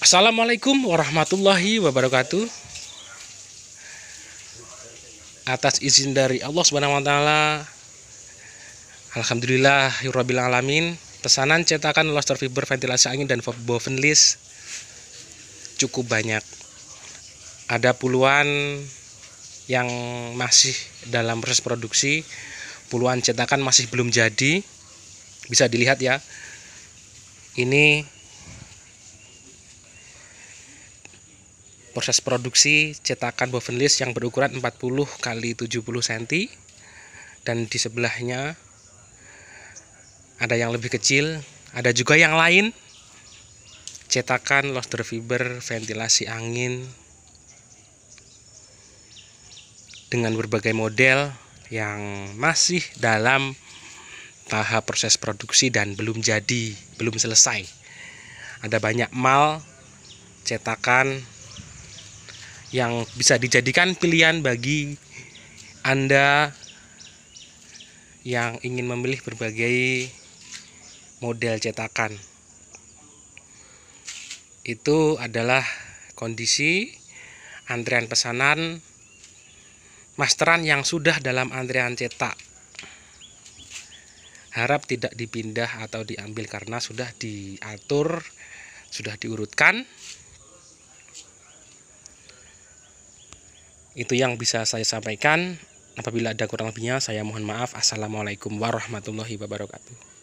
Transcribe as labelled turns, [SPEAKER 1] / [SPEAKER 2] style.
[SPEAKER 1] Assalamualaikum warahmatullahi wabarakatuh. Atas izin dari Allah Subhanahu wa taala. Alhamdulillah rabbil alamin. Pesanan cetakan loster fiber ventilasi angin dan boven list cukup banyak. Ada puluhan yang masih dalam proses produksi, puluhan cetakan masih belum jadi. Bisa dilihat ya. Ini proses produksi cetakan boven list yang berukuran 40 kali 70 cm dan di sebelahnya ada yang lebih kecil, ada juga yang lain cetakan loster fiber ventilasi angin dengan berbagai model yang masih dalam tahap proses produksi dan belum jadi, belum selesai. Ada banyak mal cetakan yang bisa dijadikan pilihan bagi Anda yang ingin memilih berbagai model cetakan. Itu adalah kondisi antrian pesanan masteran yang sudah dalam antrian cetak. Harap tidak dipindah atau diambil karena sudah diatur, sudah diurutkan Itu yang bisa saya sampaikan. Apabila ada kurang lebihnya, saya mohon maaf. Assalamualaikum warahmatullahi wabarakatuh.